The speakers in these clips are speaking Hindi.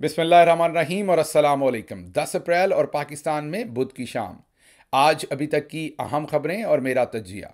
बिसमीम और वालेकुम 10 अप्रैल और पाकिस्तान में बुध की शाम आज अभी तक की अहम खबरें और मेरा तजिया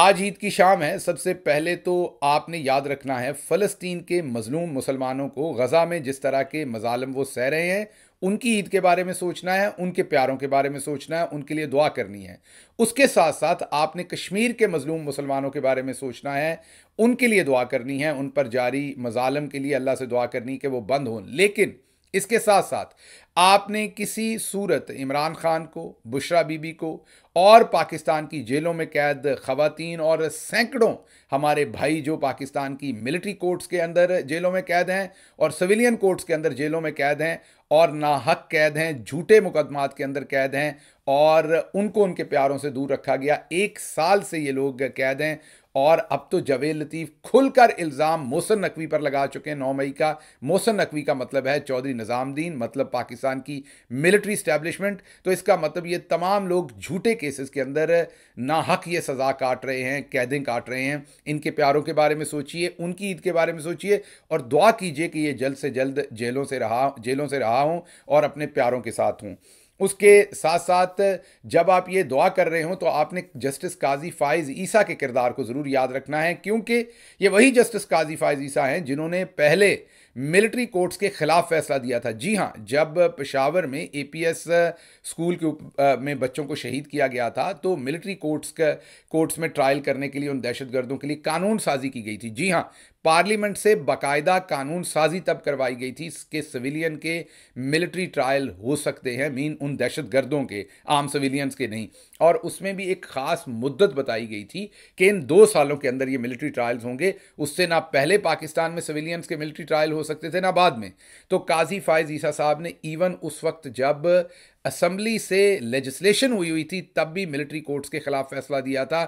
आज ईद की शाम है सबसे पहले तो आपने याद रखना है फ़लस्तीन के मजलूम मुसलमानों को गज़ा में जिस तरह के मजालम वो सह रहे हैं उनकी ईद के बारे में सोचना है उनके प्यारों के बारे में सोचना है उनके लिए दुआ करनी है उसके साथ साथ आपने कश्मीर के मजलूम मुसलमानों के बारे में सोचना है उनके लिए दुआ करनी है उन पर जारी मजालम के लिए अल्लाह से दुआ करनी कि वो बंद हों लेकिन इसके साथ साथ आपने किसी सूरत इमरान खान को बुशरा बीबी को और पाकिस्तान की जेलों में कैद खवतिन और सैकड़ों हमारे भाई जो पाकिस्तान की मिलिट्री कोर्ट्स के अंदर जेलों में कैद हैं और सिविलियन कोर्ट्स के अंदर जेलों में कैद हैं और ना हक कैद हैं झूठे मुकदमात के अंदर कैद हैं और उनको उनके प्यारों से दूर रखा गया एक साल से ये लोग कैद हैं और अब तो जवेद लतीफ़ खुलकर इल्ज़ाम मोहसन नकवी पर लगा चुके हैं नौ मई का मोहसन नकवी का मतलब है चौधरी निज़ामुद्दीन मतलब पाकिस्तान की मिलिट्री इस्टेब्लिशमेंट तो इसका मतलब ये तमाम लोग झूठे केसेस के अंदर ना हक ये सज़ा काट रहे हैं कैदें काट रहे हैं इनके प्यारों के बारे में सोचिए उनकी ईद के बारे में सोचिए और दुआ कीजिए कि ये जल्द से जल्द जेलों से रहा जेलों से रहा हूँ और अपने प्यारों के साथ हूँ उसके साथ साथ जब आप ये दुआ कर रहे हो तो आपने जस्टिस काजी फ़ाइज़ ईसा के किरदार को ज़रूर याद रखना है क्योंकि ये वही जस्टिस काजी फ़ाइज़ ईसा हैं जिन्होंने पहले मिलिट्री कोर्ट्स के ख़िलाफ़ फैसला दिया था जी हाँ जब पेशावर में एपीएस स्कूल के में बच्चों को शहीद किया गया था तो मिलिट्री कोर्ट्स का कोर्ट्स में ट्रायल करने के लिए उन दहशतगर्दों के लिए कानून साजी की गई थी जी हाँ पार्लियामेंट से बाकायदा कानून साजी तब करवाई गई थी कि सिविलियन के मिलिट्री ट्रायल हो सकते हैं मीन उन दहशत गर्दों के आम सिविलियंस के नहीं और उसमें भी एक ख़ास मुद्दत बताई गई थी कि इन दो सालों के अंदर ये मिलिट्री ट्रायल्स होंगे उससे ना पहले पाकिस्तान में सिविलियंस के मिलिट्री ट्रायल हो सकते थे ना बाद में तो काजी फायज ईसा साहब ने इवन उस वक्त जब असम्बली से लेजिस्लेशन हुई हुई थी तब भी मिलिट्री कोर्ट्स के ख़िलाफ़ फैसला दिया था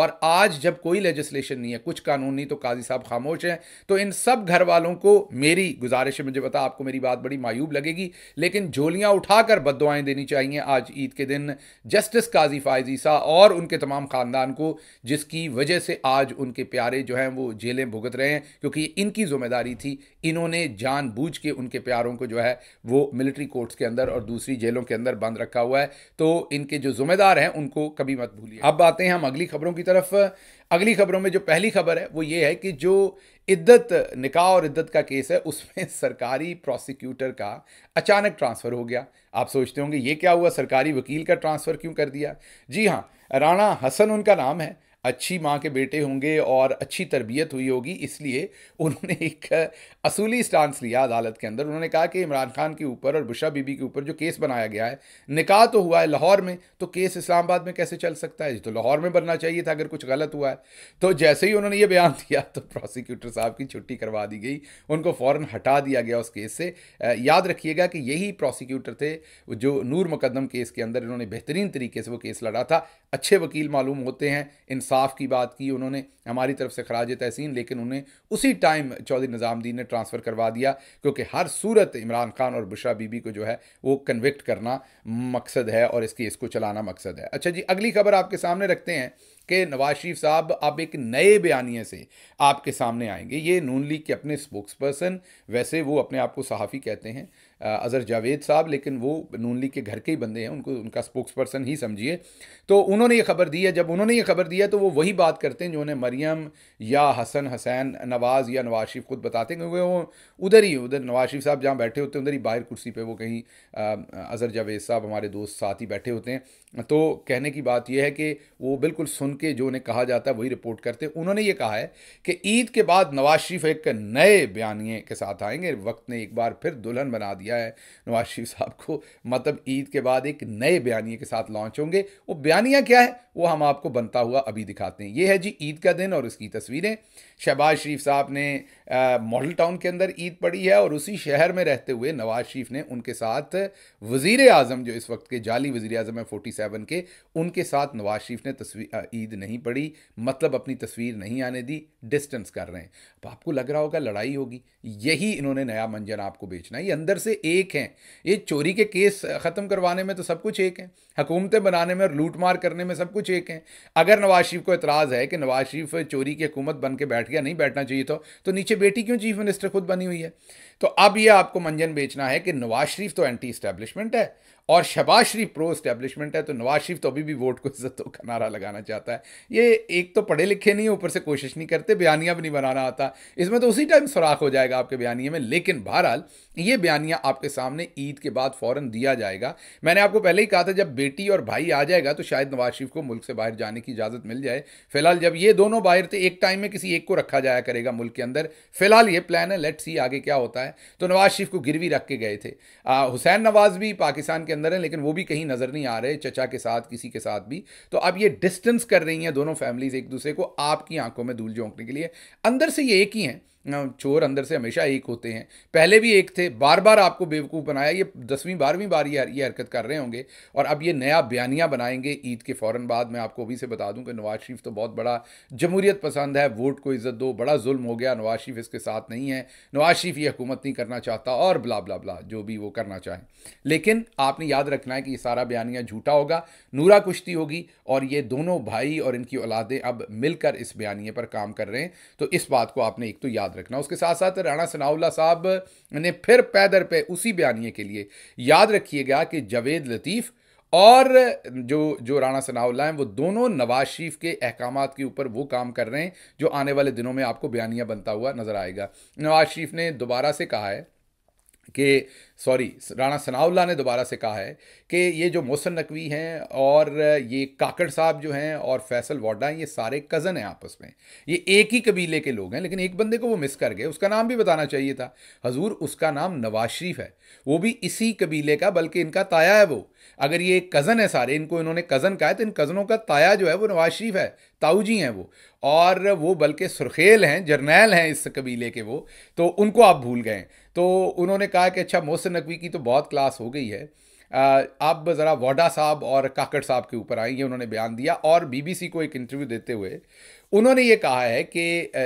और आज जब कोई लेजिस्लेशन नहीं है कुछ कानून नहीं तो काजी साहब खामोश हैं तो इन सब घर वालों को मेरी गुजारिश मुझे पता आपको मेरी बात बड़ी मायूब लगेगी लेकिन झोलियाँ उठाकर बदवाएँ देनी चाहिए आज ईद के दिन जस्टिस काजी फायजीसा और उनके तमाम ख़ानदान को जिसकी वजह से आज उनके प्यारे जो हैं वो जेलें भुगत रहे हैं क्योंकि इनकी जिम्मेदारी थी इन्होंने जानबूझ के उनके प्यारों को जो है वो मिलिट्री कोर्ट्स के अंदर और दूसरी जेलों के अंदर बंद रखा हुआ है तो इनके जो जिम्मेदार हैं उनको कभी मत भूलिए अब आते हैं हम अगली खबरों की तरफ अगली खबरों में जो पहली खबर है वो ये है कि जो इद्दत निकाह और इद्दत का केस है उसमें सरकारी प्रोसिक्यूटर का अचानक ट्रांसफ़र हो गया आप सोचते होंगे ये क्या हुआ सरकारी वकील का ट्रांसफ़र क्यों कर दिया जी हाँ राणा हसन उनका नाम है अच्छी माँ के बेटे होंगे और अच्छी तरबियत हुई होगी इसलिए उन्होंने एक असूली स्टांस लिया अदालत के अंदर उन्होंने कहा कि इमरान खान के ऊपर और बुशा बीबी के ऊपर जो केस बनाया गया है निकाह तो हुआ है लाहौर में तो केस इस्लामाबाद में कैसे चल सकता है तो लाहौर में बनना चाहिए था अगर कुछ गलत हुआ है तो जैसे ही उन्होंने ये बयान दिया तो प्रोसिक्यूटर साहब की छुट्टी करवा दी गई उनको फ़ौर हटा दिया गया उस केस से याद रखिएगा कि यही प्रोसिक्यूटर थे जो नूर मुकदम केस के अंदर इन्होंने बेहतरीन तरीके से वो केस लड़ा था अच्छे वकील मालूम होते हैं इन इंसाफ की बात की उन्होंने हमारी तरफ से खराज तहसीन लेकिन उन्हें उसी टाइम चौधरी निज़ामुद्दीन ने ट्रांसफ़र करवा दिया क्योंकि हर सूरत इमरान खान और बुशरा बीबी को जो है वो कन्विक्ट करना मकसद है और इसकी इसको चलाना मकसद है अच्छा जी अगली खबर आपके सामने रखते हैं कि नवाज शरीफ साहब अब एक नए बयानिए से आपके सामने आएंगे ये नून लीग के अपने स्पोक्स पर्सन वैसे वो अपने आप को सहाफ़ी कहते हैं अज़र जावेद साहब लेकिन वो नून लीग के घर के ही बंदे हैं उनको उनका स्पोक्स पर्सन ही समझिए तो उन्होंने ये खबर दी है जब उन्होंने ये खबर दी है तो वो वही बात करते हैं जो उन्हें मरियम या हसन हसैन नवाज़ या नवाज शरीफ खुद बताते हैं क्योंकि वो उधर ही उधर नवाज शरीफ साहब जहाँ बैठे होते हैं उधर ही बाहर कुर्सी पर वो कहीं अज़र जावेद साहब हमारे दोस्त साथ ही बैठे होते हैं तो कहने की बात यह है कि वो बिल्कुल सुन उनके जो उन्हें कहा जाता है वही रिपोर्ट करते हैं उन्होंने ये कहा है कि ईद के बाद नवाज शरीफ एक नए बयानिए के साथ आएंगे वक्त ने एक बार फिर दुल्हन बना दिया है नवाज शरीफ साहब को मतलब ईद के बाद एक नए बयानिए के साथ लॉन्च होंगे वो बयानिया क्या है वो हम आपको बनता हुआ अभी दिखाते हैं ये है जी ईद का दिन और उसकी तस्वीरें शहबाज शरीफ साहब ने मॉडल टाउन के अंदर ईद पढ़ी है और उसी शहर में रहते हुए नवाज शरीफ ने उनके साथ वज़ी अजम जो इस वक्त के जाली वज़ी अजम है फोर्टी सेवन के उनके साथ नवाज शरीफ ने तस्वीर ईद नहीं पढ़ी मतलब अपनी तस्वीर नहीं आने दी डिस्टेंस कर रहे हैं अब आपको लग रहा होगा लड़ाई होगी यही इन्होंने नया मंजन आपको बेचना ये अंदर से एक हैं ये चोरी के केस ख़त्म करवाने में तो सब कुछ एक है हकूमतें बनाने में और लूट मार करने में सब कुछ चेक हैं अगर नवाज शरीफ को इतराज है कि नवाज शरीफ चोरी की हुकूमत बन के बैठ गया नहीं बैठना चाहिए तो, तो नीचे बेटी क्यों चीफ मिनिस्टर खुद बनी हुई है तो अब यह आपको मंजन बेचना है कि नवाज शरीफ तो एंटी इस्टेब्लिशमेंट है और शबाज शरीफ प्रो इस्टेब्लिशमेंट है तो नवाज शरीफ तो अभी भी वोट को इज्जतों का नारा लगाना चाहता है ये एक तो पढ़े लिखे नहीं ऊपर से कोशिश नहीं करते बयानिया भी नहीं बनाना आता इसमें तो उसी टाइम सुराख हो जाएगा आपके बयानिए में लेकिन बहरहाल ये बयानिया आपके सामने ईद के बाद फ़ौर दिया जाएगा मैंने आपको पहले ही कहा था जब बेटी और भाई आ जाएगा तो शायद नवाज शरीफ को मुल्क से बाहर जाने की इजाज़त मिल जाए फिलहाल जब ये दोनों बाहर थे एक टाइम में किसी एक को रखा जाया करेगा मुल्क के अंदर फिलहाल ये प्लान है लेट सी आगे क्या होता है तो नवाज शरीफ को गिरवी रख के गए थे हुसैन नवाज भी पाकिस्तान के अंदर हैं लेकिन वो भी कहीं नज़र नहीं आ रहे चचा के साथ किसी के साथ भी तो अब ये डिस्टेंस कर रही हैं दोनों फैमिलीज़ एक दूसरे को आपकी आंखों में धूल झोंकने के लिए अंदर से ये एक ही हैं चोर अंदर से हमेशा एक होते हैं पहले भी एक थे बार बार आपको बेवकूफ़ बनाया ये दसवीं बारहवीं बार ये ये हरकत कर रहे होंगे और अब ये नया बयानिया बनाएंगे ईद के फ़ौर बाद मैं आपको अभी से बता दूं कि नवाज शरीफ तो बहुत बड़ा जमहूरियत पसंद है वोट को इज़्ज़त दो बड़ा जुल्म हो गया नवाज शरीफ इसके साथ नहीं है नवाज शरीफ ये हुकूमत नहीं करना चाहता और ब्ला बला बला जो भी वो करना चाहें लेकिन आपने याद रखना है कि ये सारा बयानिया झूठा होगा नूरा कुश्ती होगी और ये दोनों भाई और इनकी औलादें अब मिलकर इस बयानिए पर काम कर रहे हैं तो इस बात को आपने एक तो याद रखना उसके साथ साथ राणा सनाउल्ला साहब ने फिर पैदर पे उसी बयानिए के लिए याद रखिएगा कि जवेद लतीफ़ और जो जो राणा सनाउल्ला हैं वो दोनों नवाज शरीफ के अहकाम के ऊपर वो काम कर रहे हैं जो आने वाले दिनों में आपको बयानिया बनता हुआ नज़र आएगा नवाज शरीफ ने दोबारा से कहा है कि सॉरी राणा सनाउल्ला ने दोबारा से कहा है कि ये जो मोहसन नकवी हैं और ये काकड़ साहब जो हैं और फैसल वाडा ये सारे कज़न हैं आपस में ये एक ही कबीले के लोग हैं लेकिन एक बंदे को वो मिस कर गए उसका नाम भी बताना चाहिए था हजूर उसका नाम नवाज शरीफ है वो भी इसी कबीले का बल्कि इनका ताया है वो अगर ये कज़न है सारे इनको इन्होंने कज़न कहा है तो इन कज़नों का ताया जो है वो नवाज शरीफ है ताऊ जी हैं वो और वो बल्कि सुरखेल हैं जर्नैल हैं इस कबीले के वो तो उनको आप भूल गए तो उन्होंने कहा कि अच्छा मोहसिन नकवी की तो बहुत क्लास हो गई है आप ज़रा वाडा साहब और काकड़ साहब के ऊपर आएंगे उन्होंने बयान दिया और बीबीसी को एक इंटरव्यू देते हुए उन्होंने ये कहा है कि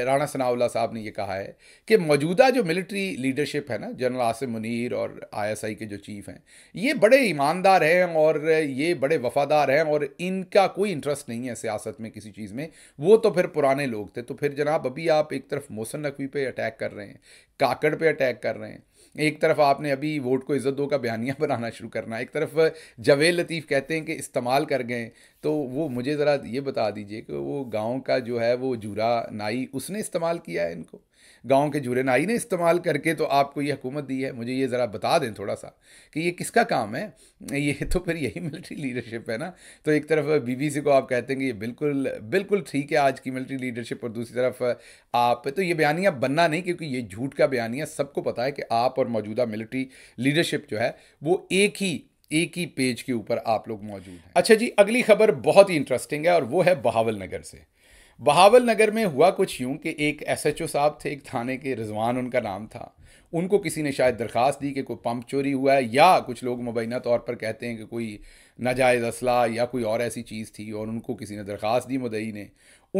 राणा सनाउल्ला साहब ने ये कहा है कि मौजूदा जो मिलिट्री लीडरशिप है ना जनरल आसिम मुनीर और आईएसआई के जो चीफ हैं ये बड़े ईमानदार हैं और ये बड़े वफादार हैं और इनका कोई इंटरेस्ट नहीं है सियासत में किसी चीज़ में वो तो फिर पुराने लोग थे तो फिर जनाब अभी आप एक तरफ मोहसन नकवी पर अटैक कर रहे हैं काकड़ पर अटैक कर रहे हैं एक तरफ आपने अभी वोट को इज़्ज़त दो का बयानिया बनाना शुरू करना एक तरफ जवेद लतीफ़ कहते हैं कि इस्तेमाल कर गए तो वो मुझे ज़रा ये बता दीजिए कि वो गाँव का जो है वो जूरा नाई उसने इस्तेमाल किया है इनको गांव के झूले नाई ने इस्तेमाल करके तो आपको ये हुकूमत दी है मुझे ये ज़रा बता दें थोड़ा सा कि ये किसका काम है ये तो फिर यही मिलिट्री लीडरशिप है ना तो एक तरफ बीबीसी को आप कहते हैं कि ये बिल्कुल बिल्कुल ठीक है आज की मिलिट्री लीडरशिप और दूसरी तरफ आप तो ये बयानिया बनना नहीं क्योंकि ये झूठ का बयानियाँ सबको पता है कि आप और मौजूदा मिलिट्री लीडरशिप जो है वो एक ही एक ही पेज के ऊपर आप लोग मौजूद हैं अच्छा जी अगली खबर बहुत ही इंटरेस्टिंग है और वो है बहावल नगर से बहावल नगर में हुआ कुछ यूं कि एक एसएचओ साहब थे एक थाने के रिजवान उनका नाम था उनको किसी ने शायद दरख्वास्त दी कि कोई पंप चोरी हुआ है या कुछ लोग मुबैना तौर पर कहते हैं कि कोई नाजायज़ असला या कोई और ऐसी चीज़ थी और उनको किसी ने दरख्वास्त दी मदई ने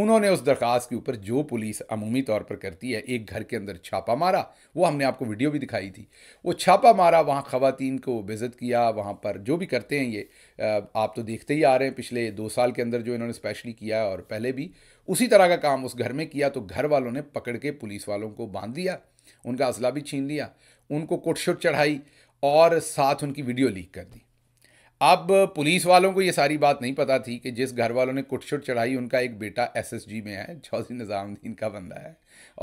उन्होंने उस दरख्वास्त के ऊपर जो पुलिस अमूमी तौर पर करती है एक घर के अंदर छापा मारा वो हमने आपको वीडियो भी दिखाई थी वो छापा मारा वहाँ ख़वातीन को बेज़त किया वहाँ पर जो भी करते हैं ये आप तो देखते ही आ रहे हैं पिछले दो साल के अंदर जो इन्होंने स्पेशली किया और पहले भी उसी तरह का काम उस घर में किया तो घर वालों ने पकड़ के पुलिस वालों को बांध दिया उनका असला भी छीन लिया उनको कुटशुट चढ़ाई और साथ उनकी वीडियो लीक कर दी अब पुलिस वालों को ये सारी बात नहीं पता थी कि जिस घर वालों ने कुटशुट चढ़ाई उनका एक बेटा एसएसजी में है चौधरी निज़ामुद्दीन का बंदा है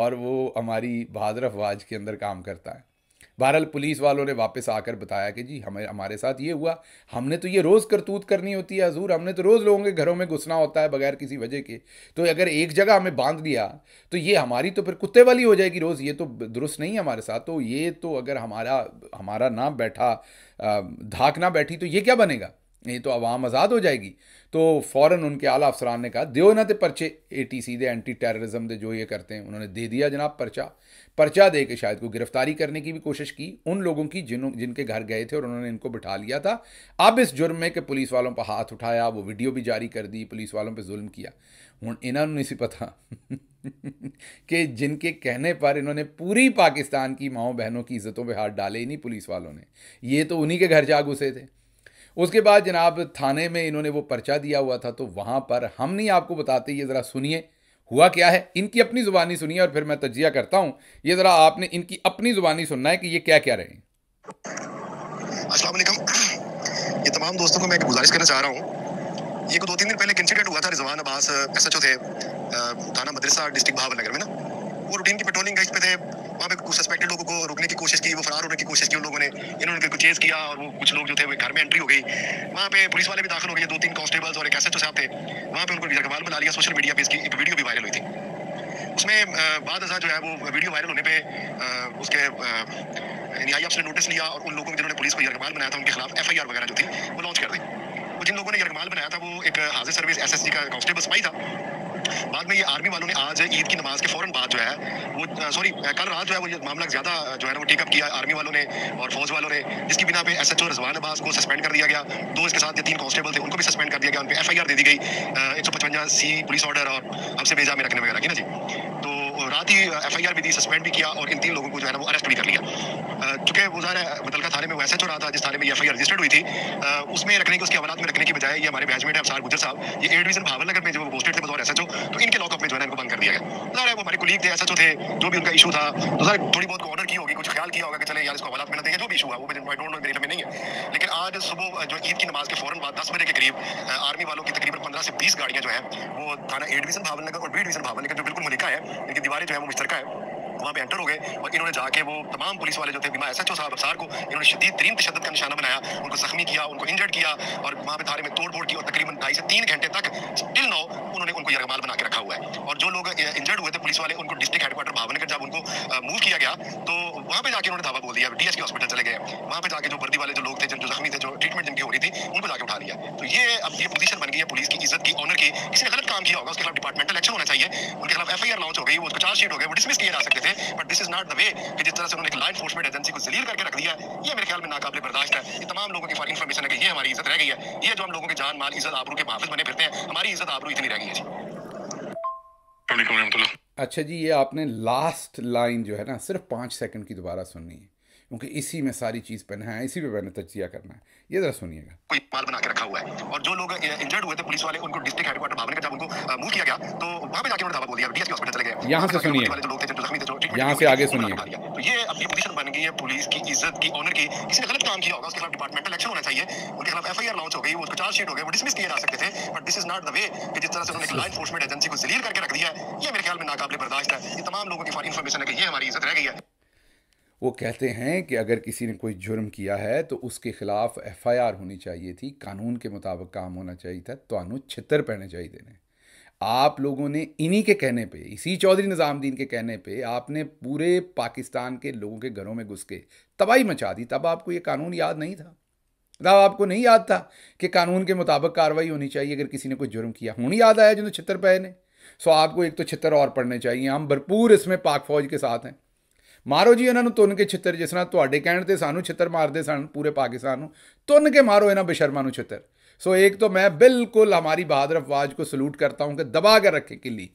और वो हमारी बहादुर अफवाज के अंदर काम करता है बहरहाल पुलिस वालों ने वापस आकर बताया कि जी हमें हमारे साथ ये हुआ हमने तो ये रोज़ करतूत करनी होती है हजूर हमने तो रोज़ लोगों के घरों में घुसना होता है बगैर किसी वजह के तो अगर एक जगह हमें बांध लिया तो ये हमारी तो फिर कुत्ते वाली हो जाएगी रोज़ ये तो दुरुस्त नहीं है हमारे साथ तो ये तो अगर हमारा हमारा ना बैठा धाक ना बैठी तो ये क्या बनेगा ये तो आवाम आज़ाद हो जाएगी तो फ़ौर उनके आला अफसरान ने कहा दो ना तो परचे ए टी सी दे एंटी टेररिज्म दे जो ये करते हैं उन्होंने दे दिया जनाब पर्चा पर्चा दे के शायद को गिरफ्तारी करने की भी कोशिश की उन लोगों की जिन जिनके घर गए थे और उन्होंने इनको बिठा लिया था अब इस जुर्म में कि पुलिस वालों पर हाथ उठाया वो वीडियो भी जारी कर दी पुलिस वालों पर जुल्म किया हूँ इन्होंने नहीं सी पता कि जिनके कहने पर इन्होंने पूरी पाकिस्तान की माओ बहनों की इज्जतों पर हाथ डाले ही नहीं पुलिस वालों ने ये तो उन्हीं के घर जा घुसे थे उसके बाद जनाब थाने में इन्होंने वो पर्चा दिया हुआ था तो वहाँ पर हम नहीं आपको बताते ये ज़रा सुनिए हुआ क्या है इनकी अपनी ज़ुबानी सुनिए और फिर मैं तजिया करता हूँ ये ज़रा आपने इनकी अपनी ज़ुबानी सुनना है कि ये क्या क्या रहे ये तमाम दोस्तों को मैं गुजारिश करना चाह रहा हूँ ये को दो तीन दिन पहले एक इंसिडेंट हुआ था Rizwan Abbas S H O थे थाना मदरसा डिस्ट्रिक्ट भावनगर में ना वो रूटीन की पेट्रोलिंग गश्त पे थे वहाँ पे कुछ सस्पेक्टेड लोगों को रोकने की कोशिश की वो फरार होने की कोशिश की उन लोगों ने इन्होंने उनको चेज किया और वो कुछ लोग जो थे वो घर में एंट्री हो गई वहाँ पे पुलिस वाले भी दाखिल हो गए दो तीन कॉन्स्टेबल्स और एक एस साहब थे वहाँ पे उनको जगवाल बना लिया सोशल मीडिया पे इसकी एक वीडियो भी वायरल हुई थी उसमें बाद जो है वो वीडियो वायरल होने पर उसके आई एफ ने नोटिस लिया और उन लोगों को जिन्होंने पुलिस को यरगमाल बनाया था उनके खिलाफ एफ वगैरह जो थी वो लॉन्च कर दी वो जिन लोगों ने यरगमाल बनाया था वो एक हाजिर सर्विस एस का कॉन्स्टेबल सफाई था बाद में ये आर्मी वालों ने आज ईद की नमाज के फौरन बाद जो है वो सॉरी कल रात जो है वो मामला ज्यादा जो है ना वो टेकअप किया आर्मी वालों ने और फौज वालों ने जिसकी बिना पे S H O Rizwan Abbas को सस्पेंड कर दिया गया दो इसके साथ तीन कांस्टेबल थे उनको भी सस्पेंड कर दिया गया उन पर एफ आई आर दे दी गई एक सौ पचवंजा सी पुलिस ऑर्डर और हमसे भेजा में रखने वगैरह की ना जी रात ही एफ भी दी सस्पेंड भी किया और इन तीन लोगों को जो है ना वो अरेस्ट भी कर लिया चूंकि वो जरा बतलका थाने में वैसे एस हो रहा था जिस थाने में एफ रजिस्टर्ड हुई थी उसमें रखने की उसके हवालात में रखने की बजाय ये हमारे बैचमेट है अफसार गुजर साहब ये ए डिवीजन भावलनगर में जो पोस्टेड थे बतौर एस तो इनके लॉकअप में जो है इनको बंद कर दिया गया है वो हमारे कुलीग थे एस थे जो भी उनका इशू था तो सर थोड़ी बहुत ऑर्डर की होगी कुछ ख्याल किया होगा कि चले यार इसको हवालात में ना देंगे जो भी इशू है वो आई डोंट नो मेरे में नहीं है लेकिन आज सुबह जो ईद की नमाज के फौरन बाद दस बजे के करीब आर्मी वालों की तकरीबन पंद्रह से बीस गाड़ियाँ जो है वो थाना ए डिवीजन भावलनगर और बी डिवीजन भावलनगर जो बिल्कुल मुलिका है इनकी दीवार सारे जो है वो मिश्तर का है वहाँ पे एंटर हो गए और इन्होंने जाके वो तमाम पुलिस वाले जो थे बीमा एस एच ओ साहब अफसार को इन्होंने शदीद तरीन तशद का निशाना बनाया उनको जख्मी किया उनको इंजर्ड किया और वहाँ पे थारे में तोड़ फोड़ की और तकरीबन ढाई से तीन घंटे तक स्टिल नौ उन्होंने उनको यरमाल बना के रखा हुआ है और जो लोग इंजर्ड हुए थे पुलिस वाले उनको डिस्ट्रिक्ट हेडक्वार्टर भावनगर जब उनको मूव किया गया तो वहाँ पे जाकर उन्होंने धावा बोल दिया डी के हॉस्पिटल चले गए वहाँ पे जाके जो वर्दी वाले जो लोग थे जो जख्मी थे जो ट्रीटमेंट जिनकी हो रही थी उनको जाकर उठा लिया तो ये अब ये पोजीशन बन गई है पुलिस की इज्जत की ऑनर की किसी ने गलत काम किया होगा उसके खिलाफ डिपार्टमेंटल अच्छा होना चाहिए उनके खिलाफ एफ लॉन्च हो गई वो उनको चार्जशीट हो गए वो डिसमिस किए जा सकते थे but this is not the way कि जिस तरह से उन्होंने लॉ इन्फोर्समेंट एजेंसी को जलील करके रख दिया ये मेरे ख्याल में नाकाबले बर्दाश्त है ये तमाम लोगों की फॉर इन्फॉर्मेशन है कि ये हमारी इज्जत रह गई है ये जो हम लोगों की जान माल इज्जत आबरू के माफिल बने फिरते हैं हमारी इज्जत आबरू इतनी रह गई है जी अच्छा जी ये आपने लास्ट लाइन जो है ना सिर्फ पाँच सेकंड की दोबारा सुननी है क्योंकि इसी में सारी चीज़ पहना है इसी पे मैंने तजिया करना है ये जरा सुनिएगा कोई माल बना के रखा हुआ है और जो लोग इंजर्ड हुए थे पुलिस वाले उनको डिस्ट्रिक्ट हेडक्वार्टर बामन का जब उनको मूव किया गया तो वहां पे जाके उन्होंने दावा बोल दिया डीएसपी हॉस्पिटल चले गए यहां से सुनिए यहां से आगे सुनिए तो ये अपनी पोजीशन बन गई है पुलिस की इज्जत की ऑनर की किसी ने गलत काम किया होगा उसके खिलाफ डिपार्टमेंटल एक्शन होना चाहिए उनके खिलाफ एफआईआर लॉन्च हो गई वो उसको शीट हो गए वो डिसमिस किए जा सकते थे but this is not the way कि जिस तरह से उन्होंने लॉ एनफोर्समेंट एजेंसी को जलील करके रख दिया है ये मेरे ख्याल में नाकाबिले बर्दाश्त है ये तमाम लोगों की इंफॉर्मेशन है कि ये हमारी इज्जत रह गई है वो कहते हैं कि अगर किसी ने कोई जुर्म किया है तो उसके खिलाफ एफआईआर होनी चाहिए थी कानून के मुताबिक काम होना चाहिए था तो छितर पहने चाहिए देने आप लोगों ने इन्हीं के कहने पे इसी चौधरी निज़ामुद्दीन के कहने पे आपने पूरे पाकिस्तान के लोगों के घरों में घुस के तबाही मचा दी तब आपको ये कानून याद नहीं था तब आपको नहीं याद था कि कानून के मुताबिक कार्रवाई होनी चाहिए अगर किसी ने कोई जुर्म किया हूँ याद आया जो छितर पहने सो आपको एक तो छितर और पढ़ने चाहिए हम भरपूर इसमें पाक फौज के साथ हैं मारो जी इन्हों तुन के छित्र जिस तरह थोड़े कहते सू छित्र मारते सन पूरे पाकिस्तान तुन के मारो ਤੁੰਨ बेशर्मा छित्र सो एक तो मैं बिल्कुल हमारी बहादुर अफवाज को सल्यूट करता हूँ कि दबा कर रखे किली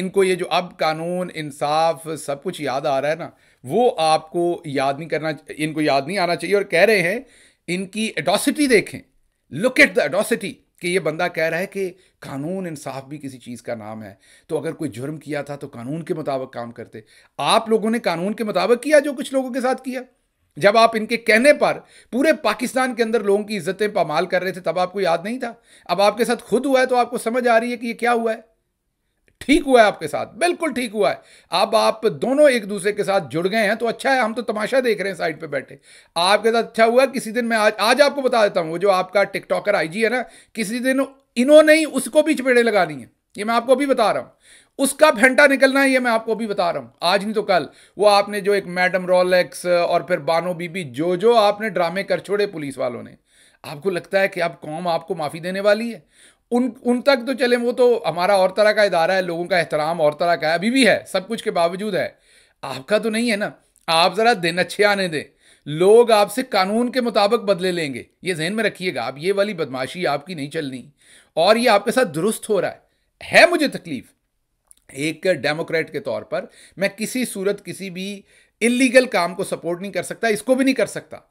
इनको ये जो अब कानून इंसाफ सब कुछ याद आ रहा है ना वो आपको याद नहीं करना इनको याद नहीं आना चाहिए और कह रहे हैं इनकी एडोसिटी देखें लुक एट द एडोसिटी कि ये बंदा कह रहा है कि कानून इंसाफ भी किसी चीज़ का नाम है तो अगर कोई जुर्म किया था तो कानून के मुताबिक काम करते आप लोगों ने कानून के मुताबिक किया जो कुछ लोगों के साथ किया जब आप इनके कहने पर पूरे पाकिस्तान के अंदर लोगों की इज्जतें पामाल कर रहे थे तब आपको याद नहीं था अब आपके साथ खुद हुआ है तो आपको समझ आ रही है कि ये क्या हुआ है ठीक हुआ है आपके साथ बिल्कुल ठीक हुआ है अब आप दोनों एक दूसरे के साथ जुड़ गए हैं तो अच्छा है हम तो तमाशा देख रहे हैं साइड पे बैठे आपके साथ अच्छा हुआ किसी दिन मैं आज आज आपको बता देता हूं वो जो आपका टिकटॉकर आईजी है ना किसी दिन इन्होंने ही उसको भी चपेड़े लगानी है ये मैं आपको अभी बता रहा हूं उसका फेंटा निकलना है ये मैं आपको अभी बता रहा हूं आज नहीं तो कल वो आपने जो एक मैडम रोलेक्स और फिर बानो बीबी जो जो आपने ड्रामे कर छोड़े पुलिस वालों ने आपको लगता है कि अब आप कौम आपको माफ़ी देने वाली है उन उन तक तो चले वो तो हमारा और तरह का इदारा है लोगों का एहतराम और तरह का है अभी भी है सब कुछ के बावजूद है आपका तो नहीं है ना आप ज़रा दिन अच्छे आने दें लोग आपसे कानून के मुताबिक बदले लेंगे ये जहन में रखिएगा आप ये वाली बदमाशी आपकी नहीं चलनी और ये आपके साथ दुरुस्त हो रहा है है मुझे तकलीफ एक डेमोक्रेट के तौर पर मैं किसी सूरत किसी भी इलीगल काम को सपोर्ट नहीं कर सकता इसको भी नहीं कर सकता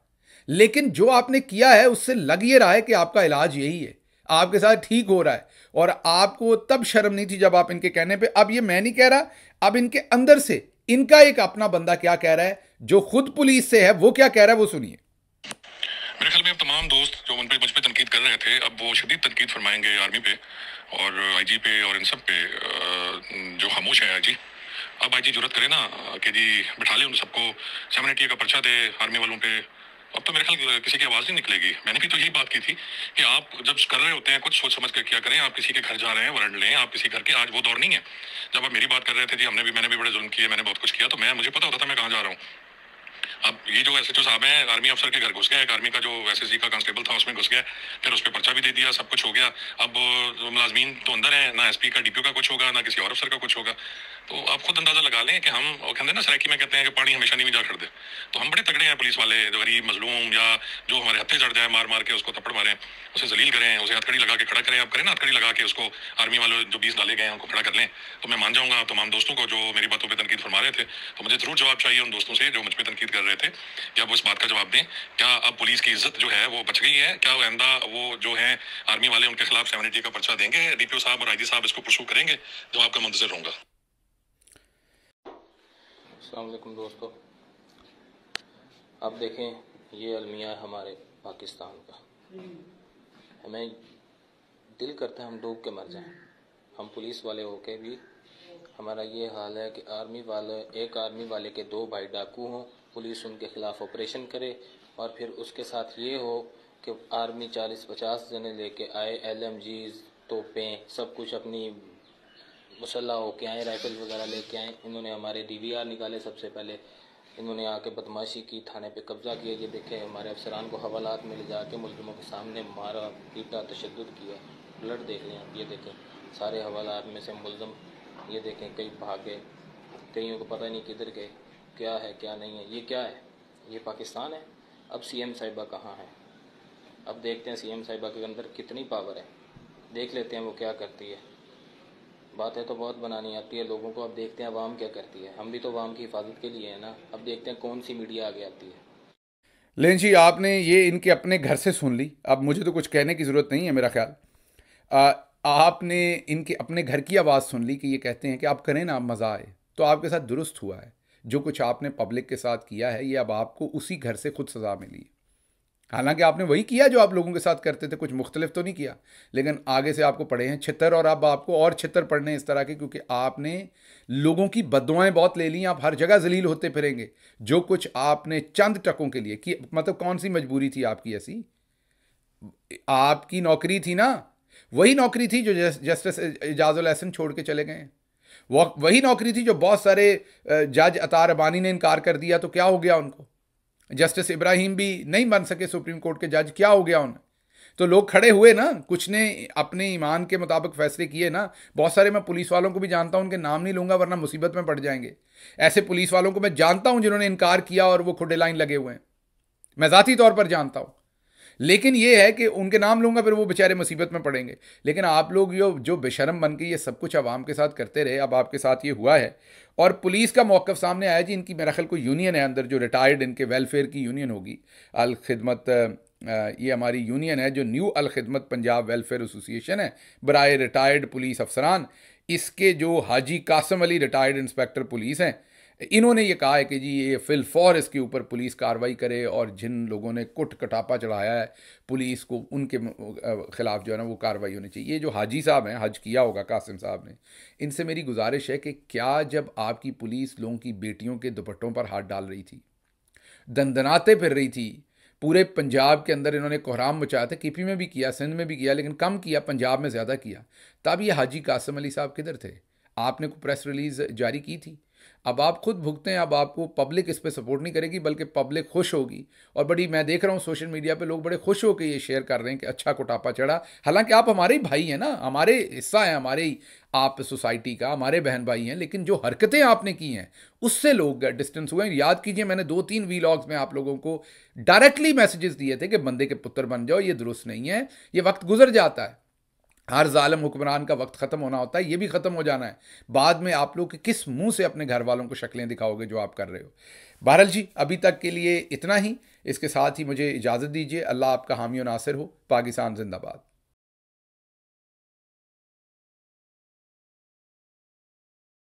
लेकिन जो आपने किया है उससे लग ये रहा है कि आपका इलाज यही है आपके साथ ठीक हो रहा है और आपको तब शर्म नहीं थी जब आप इनके कहने पे अब ये मैं नहीं कह रहा अब इनके अंदर से इनका एक अपना बंदा क्या कह रहा है जो खुद पुलिस से है वो क्या कह रहा है वो सुनिए मेरे ख्याल में अब तमाम दोस्त जो उन पर मुझ पर तनकीद कर रहे थे अब वो शदीद तनकीद फरमाएंगे आर्मी पे और आईजी पे और इन सब पे जो खामोश है आईजी अब आईजी जरूरत करे ना कि जी बिठा ले उन सबको सेवन का पर्चा दे आर्मी वालों पे अब तो मेरे ख्याल किसी की आवाज़ नहीं निकलेगी मैंने भी तो यही बात की थी कि आप जब कर रहे होते हैं कुछ सोच समझ कर क्या करें आप किसी के घर जा रहे हैं वर्ण लें आप किसी घर के आज वो दौर नहीं है जब आप मेरी बात कर रहे थे जी हमने भी मैंने भी बड़े जुल्म किए मैंने बहुत कुछ किया तो मैं मुझे पता होता था मैं कहाँ जा रहा हूँ अब ये जो एस एच ओ साहब है आर्मी अफसर के घर घुस गया एक आर्मी का जो एस एस सी का कांस्टेबल था उसमें घुस गया फिर उस पर पर्चा भी दे दिया सब कुछ हो गया अब मुलाजमीन तो अंदर है ना एस पी का डीपीओ का कुछ होगा ना किसी और अफसर का कुछ होगा तो आप खुद अंदाजा लगा लें कि हम कहते हैं ना सराकी में कहते हैं कि पानी हमेशा नहीं जा दे तो हम बड़े तगड़े हैं पुलिस वाले जो गरीब मजलूम या जो हमारे हत्थे चढ़ जाए मार मार के उसको थप्पड़ मारें उसे जलील करें उसे हथकड़ी लगा के खड़ा करें आप करें ना हथकड़ी लगा के उसको आर्मी वाले जो बीस डाले गए उनको खड़ा कर लें तो मैं मान जाऊंगा तमाम दोस्तों को जो मेरी बातों पर तनकीद फरमा रहे थे तो मुझे जरूर जवाब चाहिए उन दोस्तों से जो मुझ पर तनकीद कर रहे थे क्या आप उस बात का जवाब दें क्या अब पुलिस की इज्जत जो है वो बच गई है क्या आंदा वो जो है आर्मी वाले उनके खिलाफ सेवन का पर्चा देंगे डीपीओ साहब और आई साहब इसको प्रसू करेंगे जब आपका मंतजर होगा अलकुम दोस्तों अब देखें ये अलमिया है हमारे पाकिस्तान का हमें दिल करता है हम डूब के मर जाएं हम पुलिस वाले होके भी हमारा ये हाल है कि आर्मी वाले एक आर्मी वाले के दो भाई डाकू हों पुलिस उनके खिलाफ ऑपरेशन करे और फिर उसके साथ ये हो कि आर्मी चालीस पचास जने लेके आए एल एम जीज तोपें सब कुछ अपनी मुसल्ला होके आए राइफल वगैरह लेके आए इन्होंने हमारे डी वी आर निकाले सबसे पहले इन्होंने आके बदमाशी की थाने पे कब्जा किया ये देखे हमारे अफसरान को हवालात में ले जाके मुलमों के सामने मारा पीटा तशद किया ब्लड देख लें आप ये देखें सारे हवालात में से मुलजम ये देखें कई भागे कईयों को पता नहीं किधर गए क्या है क्या नहीं है ये क्या है ये पाकिस्तान है अब सी एम साहिबा कहाँ है अब देखते हैं सी एम साहिबा के अंदर कितनी पावर है देख लेते हैं वो क्या करती है बातें तो बहुत बनानी आती है लोगों को अब देखते हैं आवाम क्या करती है हम भी तो आवाम की हिफाजत के लिए है ना अब देखते हैं कौन सी मीडिया आगे आती है लेन जी आपने ये इनके अपने घर से सुन ली अब मुझे तो कुछ कहने की ज़रूरत नहीं है मेरा ख्याल आपने इनके अपने घर की आवाज़ सुन ली कि ये कहते हैं कि आप करें ना आप मज़ा आए तो आपके साथ दुरुस्त हुआ है जो कुछ आपने पब्लिक के साथ किया है ये अब आपको उसी घर से खुद सज़ा मिली है हालांकि आपने वही किया जो आप लोगों के साथ करते थे कुछ मुख्तलिफ तो नहीं किया लेकिन आगे से आपको पढ़े हैं छितर और अब आपको और छितर पढ़ने इस तरह के क्योंकि आपने लोगों की बदवाएँ बहुत ले ली आप हर जगह जलील होते फिरेंगे जो कुछ आपने चंद टकों के लिए कि मतलब कौन सी मजबूरी थी आपकी ऐसी आपकी नौकरी थी ना वही नौकरी थी जो जस्टिस एजाज एहसन छोड़ के चले गए वही नौकरी थी जो बहुत सारे जज अतार अबानी ने इनकार कर दिया तो क्या हो गया उनको जस्टिस इब्राहिम भी नहीं बन सके सुप्रीम कोर्ट के जज क्या हो गया उन्हें तो लोग खड़े हुए ना कुछ ने अपने ईमान के मुताबिक फैसले किए ना बहुत सारे मैं पुलिस वालों को भी जानता हूँ उनके नाम नहीं लूँगा वरना मुसीबत में पड़ जाएंगे ऐसे पुलिस वालों को मैं जानता हूँ जिन्होंने इनकार किया और वो खुडे लाइन लगे हुए हैं मैं ज़ाती तौर पर जानता हूँ लेकिन ये है कि उनके नाम लूँगा फिर वो बेचारे मुसीबत में पड़ेंगे लेकिन आप लोग यो जो बेशरम बन के ये सब कुछ आवाम के साथ करते रहे अब आपके साथ ये हुआ है और पुलिस का मौक़ सामने आया जी इनकी मेरा ख्याल को यूनियन है अंदर जो रिटायर्ड इनके वेलफेयर की यूनियन होगी अल खिदमत ये हमारी यूनियन है जो न्यू अल खिदमत पंजाब वेलफेयर एसोसिएशन है बरए रिटायर्ड पुलिस अफसरान इसके जो Haji Qasim Ali retired inspector police हैं इन्होंने ये कहा है कि जी ये फिल फॉर इसके ऊपर पुलिस कार्रवाई करे और जिन लोगों ने कुट कटापा चढ़ाया है पुलिस को उनके ख़िलाफ़ जो है ना वो कार्रवाई होनी चाहिए ये जो हाजी साहब हैं हज किया होगा कासिम साहब ने इनसे मेरी गुजारिश है कि क्या जब आपकी पुलिस लोगों की बेटियों के दुपट्टों पर हाथ डाल रही थी दंदनाते फिर रही थी पूरे पंजाब के अंदर इन्होंने कोहराम मचाया था केपी में भी किया सिंध में भी किया लेकिन कम किया पंजाब में ज़्यादा किया तब ये हाजी कासिम अली साहब किधर थे आपने को प्रेस रिलीज़ जारी की थी अब आप खुद भुगते हैं अब आपको पब्लिक इस पर सपोर्ट नहीं करेगी बल्कि पब्लिक खुश होगी और बड़ी मैं देख रहा हूँ सोशल मीडिया पे लोग बड़े खुश होकर ये शेयर कर रहे हैं कि अच्छा कोटापा चढ़ा हालांकि आप हमारे ही भाई हैं ना हमारे हिस्सा हैं हमारे ही आप सोसाइटी का हमारे बहन भाई हैं लेकिन जो हरकतें आपने की हैं उससे लोग डिस्टेंस हुए हैं याद कीजिए मैंने दो तीन वीलॉग्स में आप लोगों को डायरेक्टली मैसेजेस दिए थे कि बंदे के पुत्र बन जाओ ये दुरुस्त नहीं है ये वक्त गुजर जाता है हर ालम हुक्मरान का वक्त ख़त्म होना होता है ये भी ख़त्म हो जाना है बाद में आप लोग किस मुंह से अपने घर वालों को शक्लें दिखाओगे जो आप कर रहे हो बहरल जी अभी तक के लिए इतना ही इसके साथ ही मुझे इजाज़त दीजिए अल्लाह आपका हामी नासिर हो पाकिस्तान जिंदाबाद